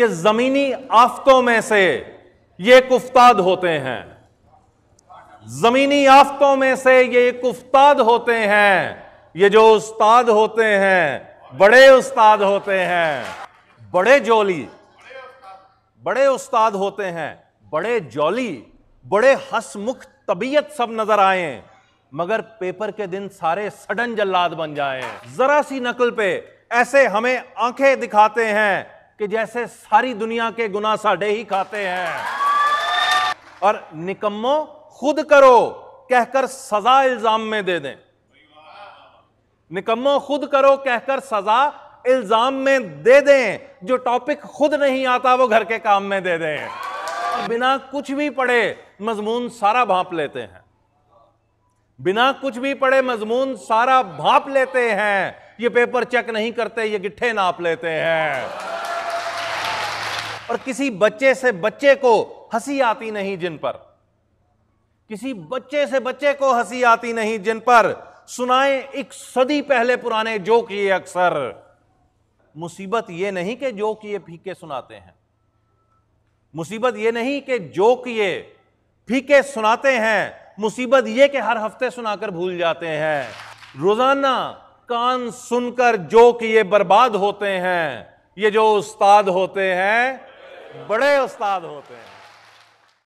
कि जमीनी आफतों में से ये कुफ्ताद होते हैं जमीनी आफतों में से ये कुफ्ताद होते हैं ये जो उस्ताद होते हैं बड़े उस्ताद होते हैं बड़े जोली बड़े उस्ताद होते हैं बड़े जौली बड़े हसमुख तबीयत सब नजर आए मगर पेपर के दिन सारे सडन जल्लाद बन जाए जरा सी नकल पे ऐसे हमें आंखें दिखाते हैं कि जैसे सारी दुनिया के गुना साढ़े ही खाते हैं और निकम्मो खुद करो कहकर सजा इल्जाम में दे दें निकम्मो खुद करो कहकर सजा इल्जाम में दे दें जो टॉपिक खुद नहीं आता वो घर के काम में दे दें बिना कुछ भी पढ़े मजमून सारा भाप लेते हैं बिना कुछ भी पढ़े मजमून सारा भाप लेते हैं ये पेपर चेक नहीं करते ये गिट्ठे नाप लेते हैं और किसी बच्चे से बच्चे को हंसी आती नहीं जिन पर किसी बच्चे से बच्चे को हंसी आती नहीं जिन पर सुनाए एक सदी पहले पुराने जोक ये अक्सर मुसीबत ये नहीं कि जोक ये फीके सुनाते हैं मुसीबत ये नहीं कि जोक ये फीके सुनाते हैं मुसीबत ये कि हर हफ्ते सुनाकर भूल जाते हैं रोजाना कान सुनकर जोक ये बर्बाद होते हैं ये जो उस्ताद होते हैं बड़े उस्ताद होते हैं